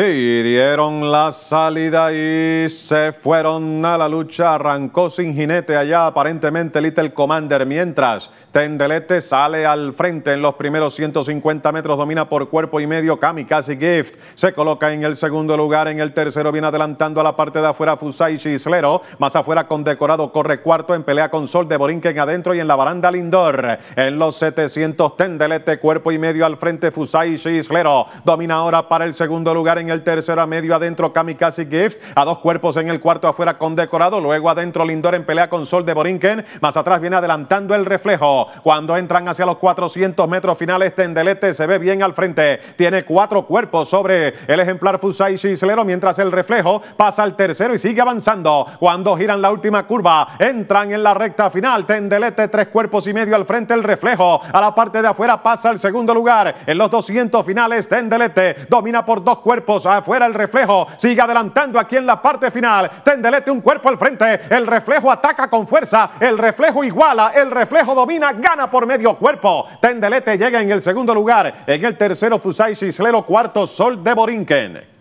Y dieron la salida y se fueron a la lucha. Arrancó sin jinete allá aparentemente Little Commander. Mientras Tendelete sale al frente en los primeros 150 metros. Domina por cuerpo y medio Kamikaze Gift. Se coloca en el segundo lugar. En el tercero viene adelantando a la parte de afuera Fusai Islero. Más afuera con Decorado corre cuarto en pelea con Sol de Borinquen adentro y en la baranda Lindor. En los 700 Tendelete cuerpo y medio al frente Fusai Islero. Domina ahora para el segundo lugar en el tercero a medio adentro Kamikaze Gift, a dos cuerpos en el cuarto afuera con Decorado, luego adentro Lindor en pelea con Sol de Borinquen, más atrás viene adelantando el reflejo. Cuando entran hacia los 400 metros finales, Tendelete se ve bien al frente, tiene cuatro cuerpos sobre el ejemplar Fusai Chislero, mientras el reflejo pasa al tercero y sigue avanzando. Cuando giran la última curva, entran en la recta final, Tendelete tres cuerpos y medio al frente, el reflejo a la parte de afuera pasa al segundo lugar. En los 200 finales, Tendelete domina por dos cuerpos afuera el reflejo, sigue adelantando aquí en la parte final, tendelete un cuerpo al frente, el reflejo ataca con fuerza, el reflejo iguala, el reflejo domina, gana por medio cuerpo, tendelete llega en el segundo lugar, en el tercero Fusai Cislero, cuarto Sol de Borinquen.